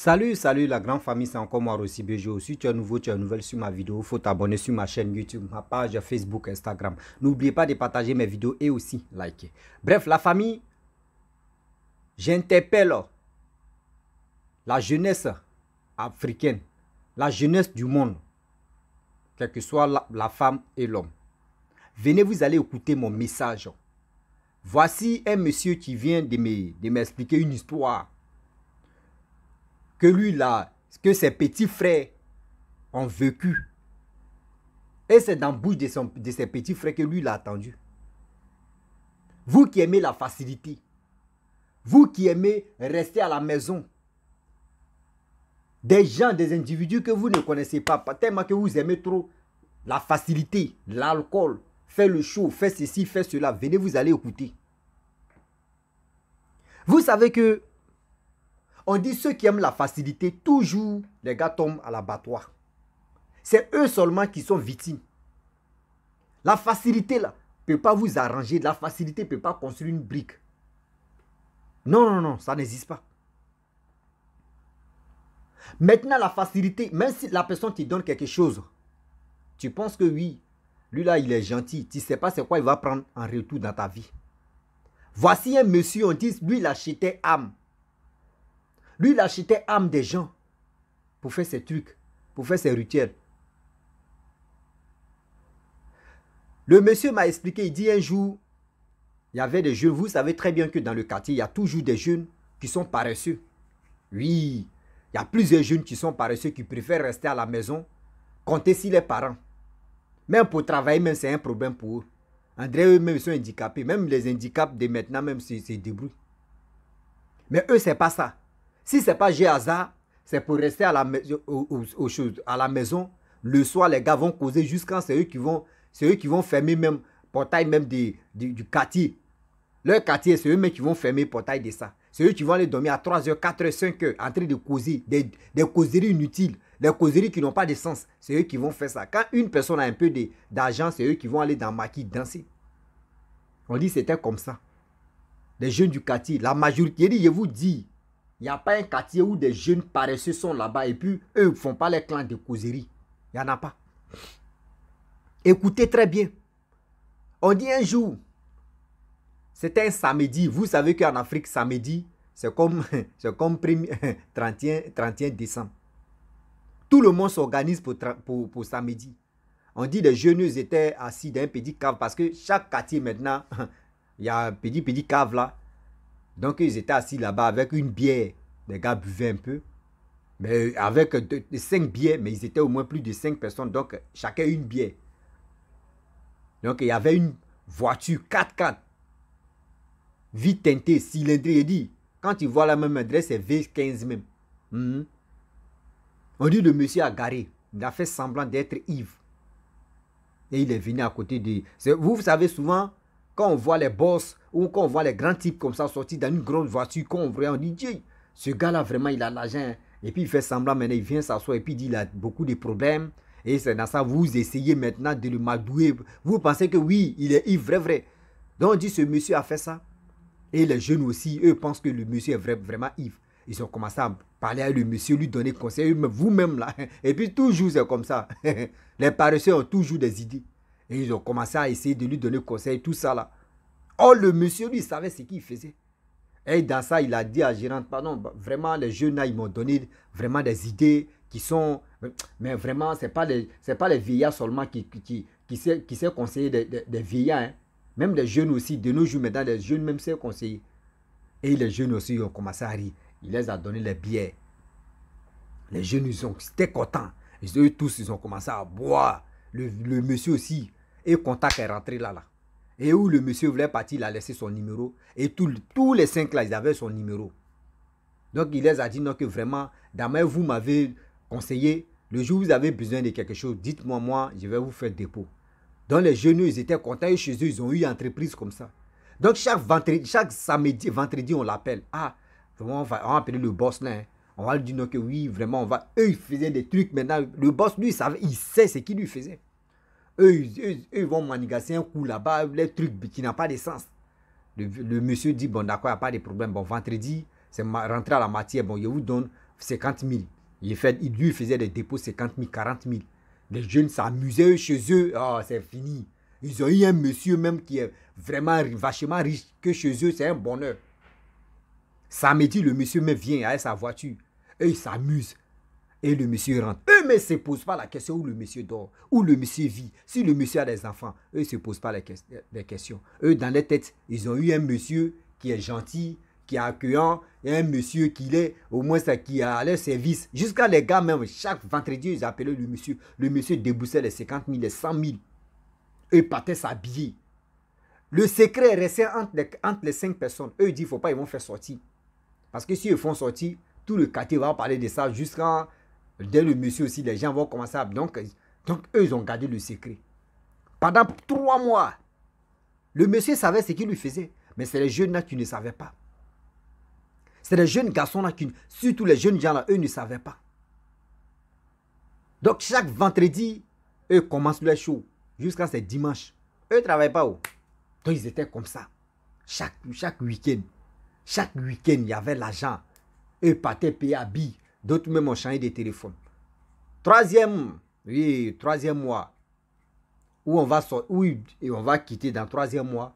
Salut, salut la grande famille, c'est encore moi Rossi Bejo. Si tu es nouveau, tu es nouvelle sur ma vidéo, faut t'abonner sur ma chaîne YouTube, ma page Facebook, Instagram. N'oubliez pas de partager mes vidéos et aussi liker. Bref, la famille, j'interpelle la jeunesse africaine, la jeunesse du monde, quelle que soit la, la femme et l'homme. Venez, vous allez écouter mon message. Voici un monsieur qui vient de m'expliquer une histoire que lui-là, que ses petits frères ont vécu. Et c'est dans la bouche de, ses petits frères que lui l'a attendu. Vous qui aimez la facilité, vous qui aimez rester à la maison, des gens, des individus que vous ne connaissez pas, tellement que vous aimez trop la facilité, l'alcool, faire le show, faire ceci, faire cela, venez vous allez écouter. Vous savez que on dit ceux qui aiment la facilité, toujours les gars tombent à l'abattoir. C'est eux seulement qui sont victimes. La facilité là ne peut pas vous arranger. La facilité ne peut pas construire une brique. Non, non, non, ça n'existe pas. Maintenant, la facilité, même si la personne te donne quelque chose, tu penses que oui, lui là, il est gentil. Tu ne sais pas c'est quoi il va prendre en retour dans ta vie. Voici un monsieur, on dit, lui, il achetait âme. Lui, il achetait âme des gens pour faire ses trucs, pour faire ses rituels. Le monsieur m'a expliqué, il dit un jour, il y avait des jeunes, vous savez très bien que dans le quartier, il y a toujours des jeunes qui sont paresseux. Oui, il y a plusieurs jeunes qui sont paresseux, qui préfèrent rester à la maison, compter sur les parents. Même pour travailler, même c'est un problème pour eux. André, eux-mêmes, ils sont handicapés. Même les handicaps de maintenant, même, c'est débrouillent. Mais eux, c'est pas ça. Si ce n'est pas Géaza, c'est pour rester à la, maison. Le soir, les gars vont causer jusqu'à ce eux qui vont, eux qui vont fermer même portail même du, quartier. Leur quartier, c'est eux-mêmes qui vont fermer le portail de ça. C'est eux qui vont aller dormir à 3h, 4h, 5h en train de causer, des, causeries inutiles, des causeries qui n'ont pas de sens. C'est eux qui vont faire ça. Quand une personne a un peu d'argent, c'est eux qui vont aller dans maquis danser. On dit c'était comme ça. Les jeunes du quartier, la majorité, je vous dis, il n'y a pas un quartier où des jeunes paresseux sont là-bas et puis eux ne font pas les clans de causerie. Il n'y en a pas. Écoutez très bien. On dit un jour, c'était un samedi. Vous savez qu'en Afrique, samedi, c'est comme, comme 31, décembre. Tout le monde s'organise pour, pour, samedi. On dit les jeunes étaient assis dans un petit cave parce que chaque quartier maintenant, il y a un petit, petit cave là. Donc, ils étaient assis là-bas avec une bière. Les gars buvaient un peu. Mais avec cinq bières, mais ils étaient au moins plus de cinq personnes. Donc, chacun une bière. Donc, il y avait une voiture 4x4. Vite teintée, cylindrée. Il dit, quand tu vois la même adresse, c'est V15 même. Mhm. On dit le monsieur a garé. Il a fait semblant d'être ivre. Et il est venu à côté de... Vous, vous savez souvent, quand on voit les boss ou quand on voit les grands types comme ça sortir dans une grande voiture, qu'on voit, on dit, Dieu, ce gars-là, vraiment, il a l'argent. Hein. Et puis, il fait semblant, maintenant, il vient s'asseoir et puis il dit, a beaucoup de problèmes. Et c'est dans ça, vous essayez maintenant de le madouer. Vous pensez que oui, il est ivre, vrai, vrai. Donc, on dit, ce monsieur a fait ça. Et les jeunes aussi, eux, pensent que le monsieur est vraiment ivre. Ils ont commencé à parler à le monsieur, lui donner conseil, vous-même là. Et puis, toujours, c'est comme ça. Les paresseux ont toujours des idées. Et ils ont commencé à essayer de lui donner conseil, tout ça là. Oh le monsieur, lui, savait ce qu'il faisait. Et dans ça, il a dit à Gérante, pardon, bah, vraiment, les jeunes là, ils m'ont donné vraiment des idées qui sont... Mais vraiment, ce n'est pas, les, pas les vieillards seulement qui, qui, qui, qui qui des, vieillards. Hein. Même les jeunes aussi, de nos jours maintenant, les jeunes même s'est conseiller. Et les jeunes aussi, ils ont commencé à rire. Il les a donné les bières. Les jeunes, ils ont, étaient contents. Ils, eux tous, ils ont commencé à boire. Le, monsieur aussi Et content est rentré là, là. Et où le monsieur voulait partir, il a laissé son numéro. Et tous les cinq là, ils avaient son numéro. Donc il les a dit non, que vraiment, Damien, vous m'avez conseillé, le jour où vous avez besoin de quelque chose, dites-moi, moi, je vais vous faire dépôt. Dans les jeunes, ils étaient contents, chez eux, ils ont eu une entreprise comme ça. Donc chaque vendredi, chaque samedi, vendredi, on l'appelle. Ah, on va, on va, appeler le boss là. Hein. On va lui dire non, que oui, vraiment, on va. Eux, ils faisaient des trucs maintenant. Le boss, lui, il sait ce qu'il lui faisait. Eux, ils, vont manigasser un coup là-bas, les trucs qui n'ont pas de sens. Le, monsieur dit, bon d'accord, il n'y a pas de problème. Bon, vendredi, c'est rentré à la matière, bon, je vous donne 50 000. Il fait, il lui faisait des dépôts 50 000, 40 000. Les jeunes s'amusaient chez eux, oh, c'est fini. Ils ont eu un monsieur même qui est vraiment vachement riche, que chez eux, c'est un bonheur. Samedi, le monsieur me vient avec sa voiture. Et ils s'amuse et le monsieur rentre. Eux ne se posent pas la question où le monsieur dort, où le monsieur vit, si le monsieur a des enfants. Eux ne se posent pas les, question. questions. Eux, dans leur tête, ils ont eu un monsieur qui est gentil, qui est accueillant, et un monsieur qui est, au moins, ça, qui a leur service. Jusqu'à les gars, même, chaque vendredi, ils appelaient le monsieur. Le monsieur déboussait les 50 000, les 100 000. Eux partaient s'habiller. Le secret restait entre les, cinq personnes. Eux, ils disent, ne faut pas, ils vont faire sortir. Parce que si ils font sortir, tout le quartier va parler de ça jusqu'à dès le monsieur aussi, les gens vont commencer à... Donc, donc eux, ils ont gardé le secret. Pendant trois mois, le monsieur savait ce qu'il lui faisait. Mais c'est les jeunes là qui ne savaient pas. C'est les jeunes garçons là qui, surtout les jeunes gens là, eux ne savaient pas. Donc chaque vendredi, eux commencent leur show jusqu'à ce dimanche. Eux ne travaillent pas. où. Oh. Donc ils étaient comme ça. Chaque, chaque week-end, chaque week-end, il y avait l'argent. Eux partaient payer à D'autres même ont changé de téléphone. Troisième, oui, troisième mois, où on va, et on va quitter dans troisième mois,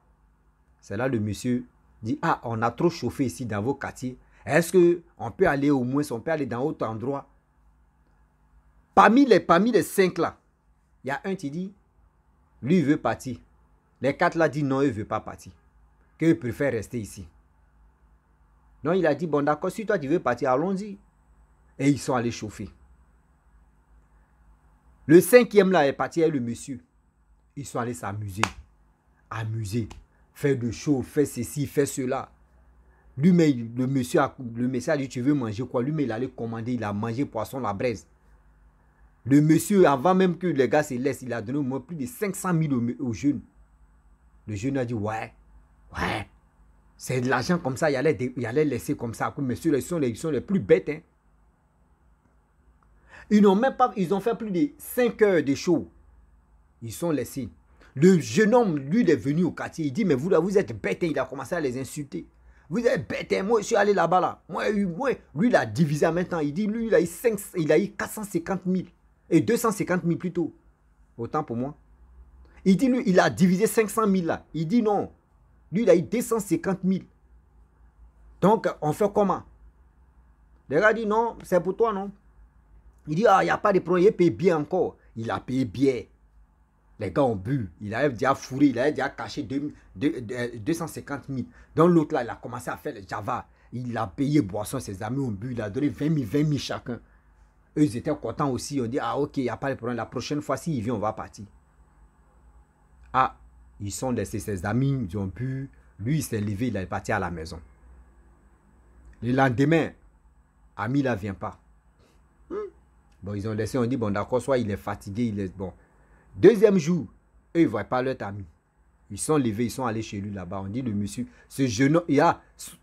c'est là le monsieur dit, ah, on a trop chauffé ici dans vos quartiers. Est-ce qu'on peut aller au moins, on peut aller dans autre endroit Parmi les, parmi les cinq là, il y a un qui dit, lui veut partir. Les quatre là disent non, il ne veut pas partir. Qu'il préfère rester ici. Non, il a dit, bon d'accord, si toi tu veux partir, allons-y et ils sont allés chauffer. Le cinquième là est parti avec le monsieur. Ils sont allés s'amuser. Amuser. Faire de chaud, faire ceci, faire cela. Lui, mais le monsieur, a, le message dit Tu veux manger quoi Lui, mais il allait commander. Il a mangé poisson, la braise. Le monsieur, avant même que les gars se laissent, il a donné au moins plus de 500 000 au, jeunes Le jeune a dit Ouais, ouais. C'est de l'argent comme ça, il allait, il allait laisser comme ça. Monsieur, ils ils sont les plus bêtes. Hein. Ils n'ont même pas, ils ont fait plus de 5 heures de show. Ils sont laissés. Le jeune homme, lui, il est venu au quartier. Il dit, mais vous là, vous êtes bête. Hein. Il a commencé à les insulter. Vous êtes bête. Hein. Moi, je suis allé là-bas là. Moi, lui, il a divisé même temps. Il dit, lui, il a eu, 5, il a eu 450 000. Et 250 000 tôt. Autant pour moi. Il dit, lui, il a divisé 500 000 là. Il dit non. Lui, il a eu 250 000. Donc, on fait comment Les gars disent non, c'est pour toi, non il dit, ah, il n'y a pas de problème, il paye bien encore. Il a payé bien. Les gars ont bu. Il avait déjà fourré, il avait déjà caché 250 000. Dans l'autre, là, il a commencé à faire le Java. Il a payé boisson, ses amis ont bu. Il a donné 20 000, 20 000 chacun. Eux, ils étaient contents aussi. Ils ont dit, ah, ok, il n'y a pas de problème. La prochaine fois, s'il si vient, on va partir. Ah, ils sont laissés ses amis, ils ont bu. Lui, il s'est levé, il est parti à la maison. Le lendemain, Ami ne vient pas. Bon, ils ont laissé, on dit, bon, d'accord, soit il est fatigué, il est bon. Deuxième jour, eux, ils ne voient pas leur ami. Ils sont levés, ils sont allés chez lui là-bas. On dit, le monsieur, ce jeune homme, il a,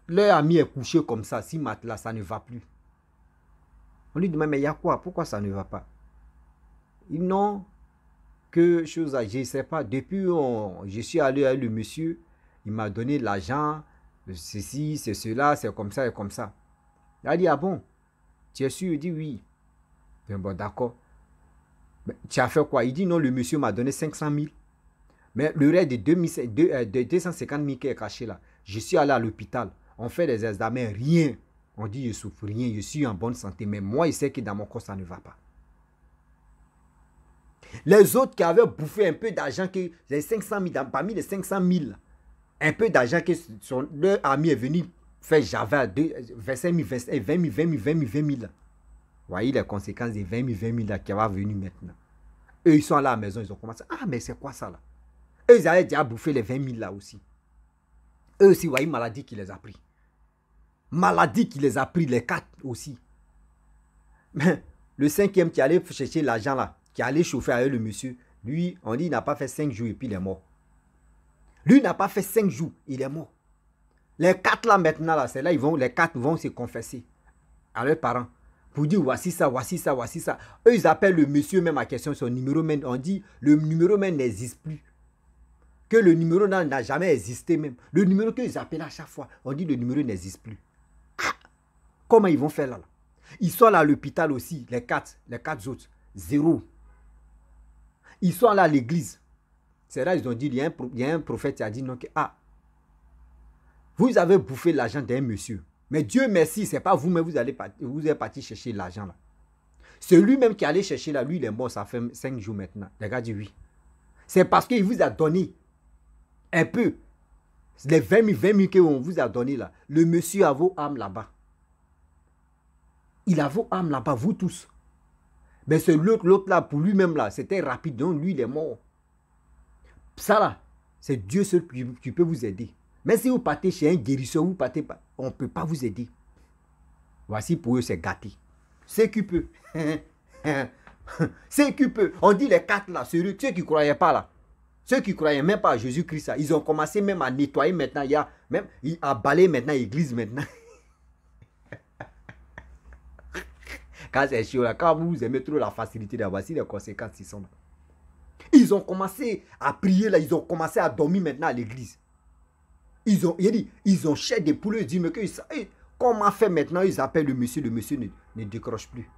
leur ami est couché comme ça, si matelas, ça ne va plus. On lui demande, mais il y a quoi Pourquoi ça ne va pas Ils n'ont que chose à, je ne sais pas. Depuis, on, je suis allé à le monsieur, il m'a donné l'argent, ceci, c'est cela, c'est comme ça et comme ça. Il a dit, ah bon Tu es sûr Il dit, oui bon, d'accord. tu as fait quoi Il dit non, le monsieur m'a donné 500 000. Mais le reste de, 250 000 euh, qui est caché là, je suis allé à l'hôpital. On fait des examens, rien. On dit je souffre rien, je suis en bonne santé. Mais moi, il sait que dans mon corps, ça ne va pas. Les autres qui avaient bouffé un peu d'argent, les 500 parmi les 500 000, un peu d'argent que son, leur ami est venu faire Java, 25 000, 20 000, 20 000, 20 000. 20 000. Voyez les conséquences des 20 000, 20 000 là qui va venir maintenant. Eux, ils sont là à la maison, ils ont commencé. Ah, mais c'est quoi ça là Eux, ils avaient déjà bouffé les 20 000 là aussi. Eux aussi, voyez, maladie qui les a pris. Maladie qui les a pris, les quatre aussi. Mais le cinquième qui allait chercher l'argent là, qui allait chauffer avec le monsieur, lui, on dit, il n'a pas fait cinq jours et puis il est mort. Lui n'a pas fait cinq jours, il est mort. Les quatre là maintenant, là, c'est là, ils vont, les quatre vont se confesser à leurs parents pour dire voici ça, voici ça, voici ça. Eux, ils appellent le monsieur même à question son numéro, même on dit le numéro même n'existe plus. Que le numéro n'a jamais existé même. Le numéro qu'ils appellent à chaque fois, on dit le numéro n'existe plus. comment ils vont faire là, Ils sont là à l'hôpital aussi, les quatre, les quatre autres. Zéro. Ils sont là à l'église. C'est là ils ont dit, il y, a un, prophète qui a dit non, ah, vous avez bouffé l'argent d'un monsieur. Mais Dieu merci, ce n'est pas vous mais vous, allez, vous êtes parti chercher l'argent là. Celui-même qui allait chercher là, lui, il est mort, ça fait cinq jours maintenant. Les gars oui. C'est parce qu'il vous a donné un peu. Les 20 000, 20 000 qu'on vous a donné là. Le monsieur a vos âmes là-bas. Il a vos âmes là-bas, vous tous. Mais c'est l'autre, là, pour lui-même là, c'était rapide, donc lui, il est mort. Ça là, c'est Dieu seul qui peut vous aider. Mais si vous partez chez un guérisseur, vous partez, on ne peut pas vous aider. Voici pour eux, c'est gâté. C'est qui peut. ceux qui peuvent. On dit les quatre là, ceux, qui ne croyaient pas là. Ceux qui ne croyaient même pas à Jésus-Christ, ils ont commencé même à nettoyer maintenant. Il y a même à balayer maintenant l'église maintenant. quand c'est quand vous aimez trop la facilité voici les conséquences qui sont là. Ils ont commencé à prier là, ils ont commencé à dormir maintenant à l'église. Ils ont, il ils ont cher des poulets. Ils disent, que, eh, comment faire maintenant Ils appellent le monsieur, le monsieur ne, décroche plus.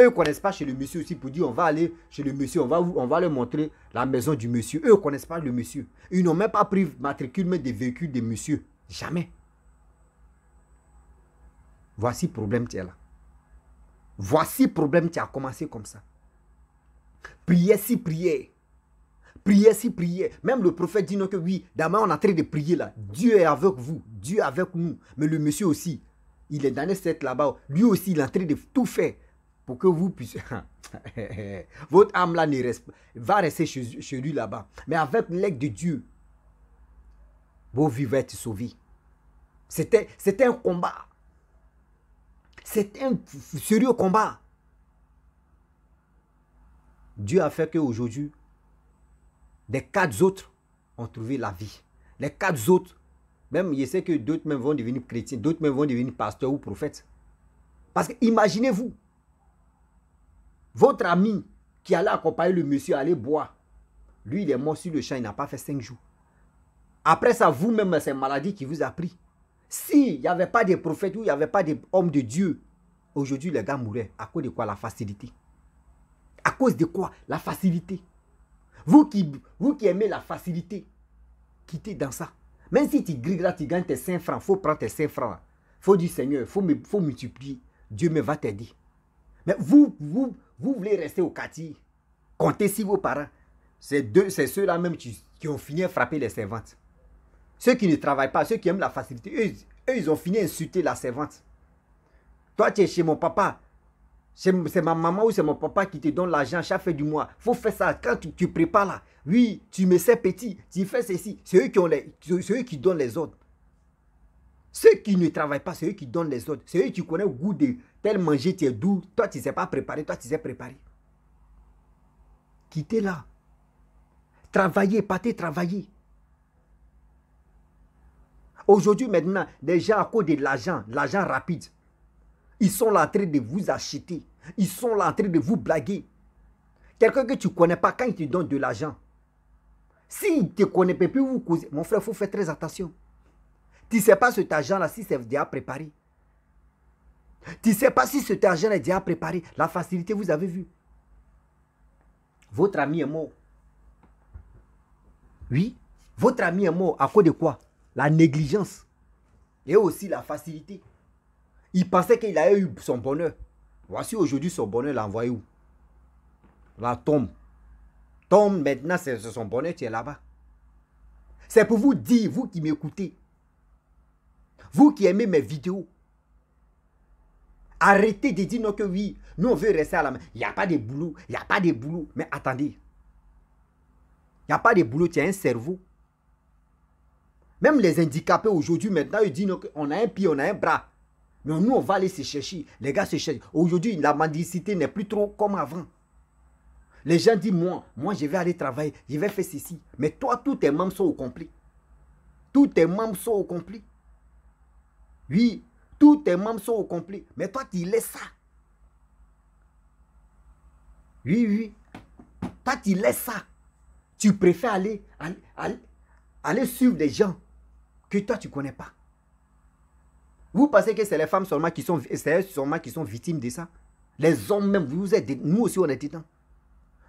Eux ne connaissent pas chez le monsieur aussi pour dire on va aller chez le monsieur, on va, on va leur montrer la maison du monsieur. Eux ne connaissent pas le monsieur. Ils n'ont même pas pris matricule mais des véhicules des monsieur. Jamais. Voici problème qui est là. Voici problème qui a commencé comme ça. Prier si prier. Priez si prier. Même le prophète dit non que oui, demain on est en train de prier là. Dieu est avec vous, Dieu est avec nous. Mais le monsieur aussi, il est dans cette là-bas. Lui aussi, il est en train de tout faire pour que vous puissiez... Votre âme là ne va rester chez, lui là-bas. Mais avec l'aide de Dieu, vos vies vont être sauvées. C'était un combat. C'est un sérieux combat. Dieu a fait qu'aujourd'hui, les quatre autres ont trouvé la vie. Les quatre autres, même je sais que d'autres même vont devenir chrétiens, d'autres même vont devenir pasteurs ou prophètes. Parce que imaginez-vous, votre ami qui allait accompagner le monsieur à aller boire, lui il est mort sur le champ, il n'a pas fait cinq jours. Après ça, vous-même, c'est maladie qui vous a pris. S'il n'y avait pas de prophètes ou il n'y avait pas d'hommes de Dieu, aujourd'hui les gars mouraient. À cause de quoi La facilité. À cause de quoi La facilité. Vous qui, vous qui aimez la facilité, quittez dans ça. Même si tu grilles là, tu gagnes tes 5 francs, faut prendre tes 5 francs. faut dire Seigneur, faut, faut multiplier. Dieu me va t'aider. Mais vous, vous, vous voulez rester au quartier. Comptez si vos parents. C'est ceux-là même qui, ont fini à frapper les servantes. Ceux qui ne travaillent pas, ceux qui aiment la facilité, eux ils ont fini à insulter la servante. Toi, tu es chez mon papa, c'est ma maman ou c'est mon papa qui te donne l'argent chaque fois du mois. faut faire ça. Quand tu, prépares là, oui, tu me sais petit, tu fais ceci. C'est eux, qui ont les, qui donnent les ordres. Ceux qui ne travaillent pas, c'est eux qui donnent les ordres. C'est eux qui connaissent le goût de tel manger, tu es doux. Toi, tu ne sais pas préparer. Toi, tu sais préparer. Quittez là. Travaillez, partez travailler. Aujourd'hui, maintenant, déjà à cause de l'argent, l'argent rapide, ils sont là en train de vous acheter. Ils sont là en train de vous blaguer. Quelqu'un que tu ne connais pas, quand il te donne de l'argent, s'il ne te connaît pas, plus vous causer. Mon frère, il faut faire très attention. Tu ne sais pas cet argent-là, si c'est déjà préparé. Tu ne sais pas si cet argent est déjà préparé. La facilité, vous avez vu. Votre ami est mort. Oui, votre ami est mort à cause de quoi La négligence et aussi la facilité. Il pensait qu'il avait eu son bonheur. Voici aujourd'hui son bonheur, l'envoyé où La tombe. Tombe maintenant, c'est son bonheur, tu est là-bas. C'est pour vous dire, vous qui m'écoutez, vous qui aimez mes vidéos, arrêtez de dire non que oui, nous on veut rester à la main. Il n'y a pas de boulot, il n'y a pas de boulot. Mais attendez, il n'y a pas de boulot, tu as un cerveau. Même les handicapés aujourd'hui, maintenant, ils disent qu'on a un pied, on a un bras. Mais nous, on va aller se chercher. Les gars se cherchent. Aujourd'hui, la mendicité n'est plus trop comme avant. Les gens disent, moi, moi, je vais aller travailler, je vais faire ceci. Mais toi, tous tes membres sont au complet. Tous tes membres sont au complet. Oui, tous tes membres sont au complet. Mais toi, tu laisses ça. Oui, oui. Toi, tu laisses ça. Tu préfères aller, aller, aller suivre des gens que toi, tu ne connais pas. Vous pensez que c'est les femmes seulement qui sont, seulement qui sont victimes de ça Les hommes même, vous êtes, nous aussi on est dedans.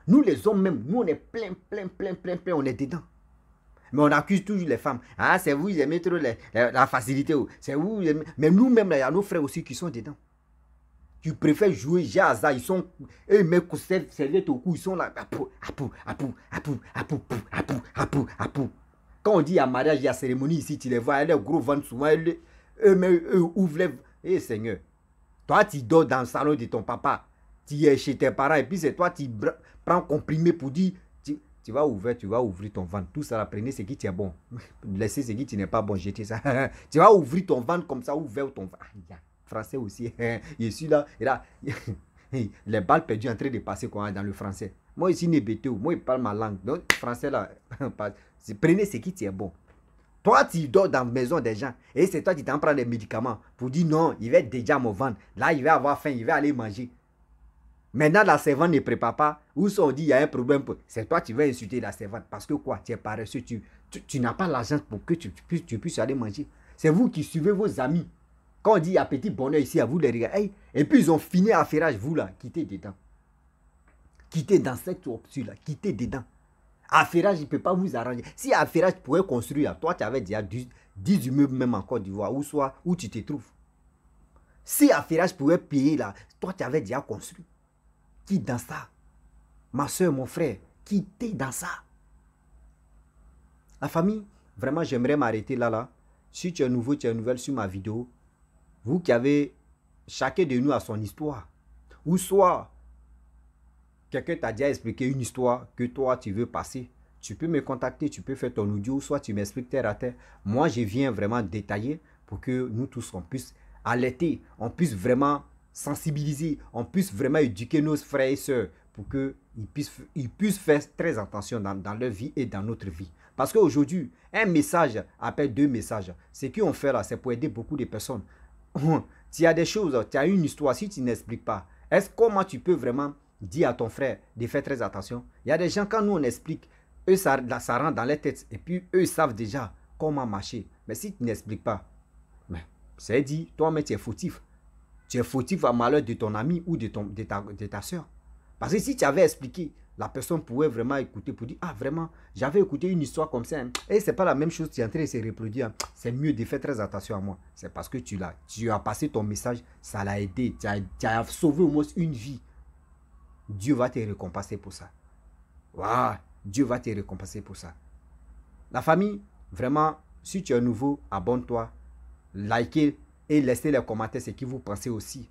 Nous les hommes même, nous on est plein, plein, plein, plein, plein, on est dedans. Mais on accuse toujours les femmes. Ah, c'est vous, ils aimez trop la facilité. Oh. C'est vous, Mais nous-mêmes, il y a nos frères aussi qui sont dedans. Tu préfères jouer jaza, ils sont... Eux, au cou, ils sont là. Quand on dit à mariage, il y a cérémonie ici, tu les vois, elle est gros ventre souvent, eux mais eux ouvrent les... Eh Seigneur, toi tu dors dans le salon de ton papa, tu es chez tes parents et puis c'est toi qui prends comprimé pour dire tu, vas ouvrir, tu vas ouvrir ton ventre. Tout ça, prenez ce qui est bon. Laissez ce qui n'est pas bon, jetez ça. tu vas ouvrir ton ventre comme ça, ouvert ton ventre. Ah, français aussi. Hein. Je suis là, là, les balles perdues en train de passer hein, dans le français. Moi, ici, nébété, moi, je parle ma langue. Donc, français, là, prenez ce qui est bon. Toi, tu dors dans la maison des gens. Et c'est toi qui t'en prends les médicaments pour dire non, il va déjà me vendre. Là, il va avoir faim, il va aller manger. Maintenant, la servante ne prépare pas. Où si on dit, il y a un problème, c'est toi qui vas insulter la servante. Parce que quoi, tu es paresseux, tu, n'as pas l'argent pour que tu, puisses aller manger. C'est vous qui suivez vos amis. Quand on dit, à petit bonheur ici, à vous les regarder. et puis, ils ont fini à ferrage, ah, vous là, quittez dedans. Quittez dans cette option là quittez dedans. Afirage, je ne peux pas vous arranger. Si tu pouvait construire, toi, tu avais déjà 10, immeubles même en Côte d'Ivoire, où, soit, où tu te trouves. Si je pouvait payer là, toi, tu avais déjà construit. Qui dans ça Ma soeur, mon frère, qui t'es dans ça La famille, vraiment, j'aimerais m'arrêter là, là. Si tu es nouveau, tu es nouvelle sur ma vidéo, vous qui avez, chacun de nous à son histoire. Ou soit, Quelqu'un t'a déjà expliqué une histoire que toi, tu veux passer. Tu peux me contacter, tu peux faire ton audio, soit tu m'expliques terre à terre. Moi, je viens vraiment détailler pour que nous tous, on puisse alerter, on puisse vraiment sensibiliser, on puisse vraiment éduquer nos frères et sœurs pour qu'ils puissent, ils puissent faire très attention dans, dans, leur vie et dans notre vie. Parce qu'aujourd'hui, un message appelle deux messages. Ce qu'on fait là, c'est pour aider beaucoup de personnes. tu as des choses, tu as une histoire, si tu n'expliques pas, est-ce comment tu peux vraiment dis à ton frère de faire très attention. Il y a des gens, quand nous on explique, eux, ça, rentre dans les tête. Et puis, eux, savent déjà comment marcher. Mais si tu n'expliques pas, c'est dit, toi-même, tu es fautif. Tu es fautif à malheur de ton ami ou de, ton, ta, soeur. Parce que si tu avais expliqué, la personne pouvait vraiment écouter pour dire Ah, vraiment, j'avais écouté une histoire comme ça. Et hein. et c'est pas la même chose Tu es en train de se reproduire. Hein. C'est mieux de faire très attention à moi. C'est parce que tu l'as. Tu as passé ton message, ça l'a aidé. tu as sauvé au moins une vie. Dieu va te récompenser pour ça. Waouh, Dieu va te récompenser pour ça. La famille, vraiment, si tu es nouveau, abonne-toi, likez et laissez les commentaires ce que vous pensez aussi.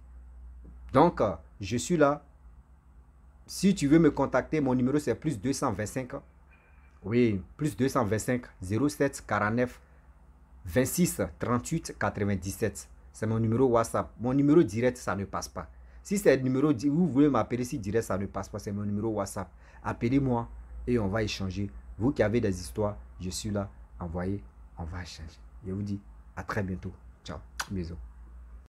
Donc, euh, je suis là. Si tu veux me contacter, mon numéro c'est plus 225. Oui, plus 225 07 49 26 38 97. C'est mon numéro WhatsApp. Mon numéro direct, ça ne passe pas. Si c'est le numéro, vous voulez m'appeler, si direct ça ne passe pas, c'est mon numéro WhatsApp. Appelez-moi et on va échanger. Vous qui avez des histoires, je suis là. Envoyez, on va échanger. Je vous dis à très bientôt. Ciao. Bisous.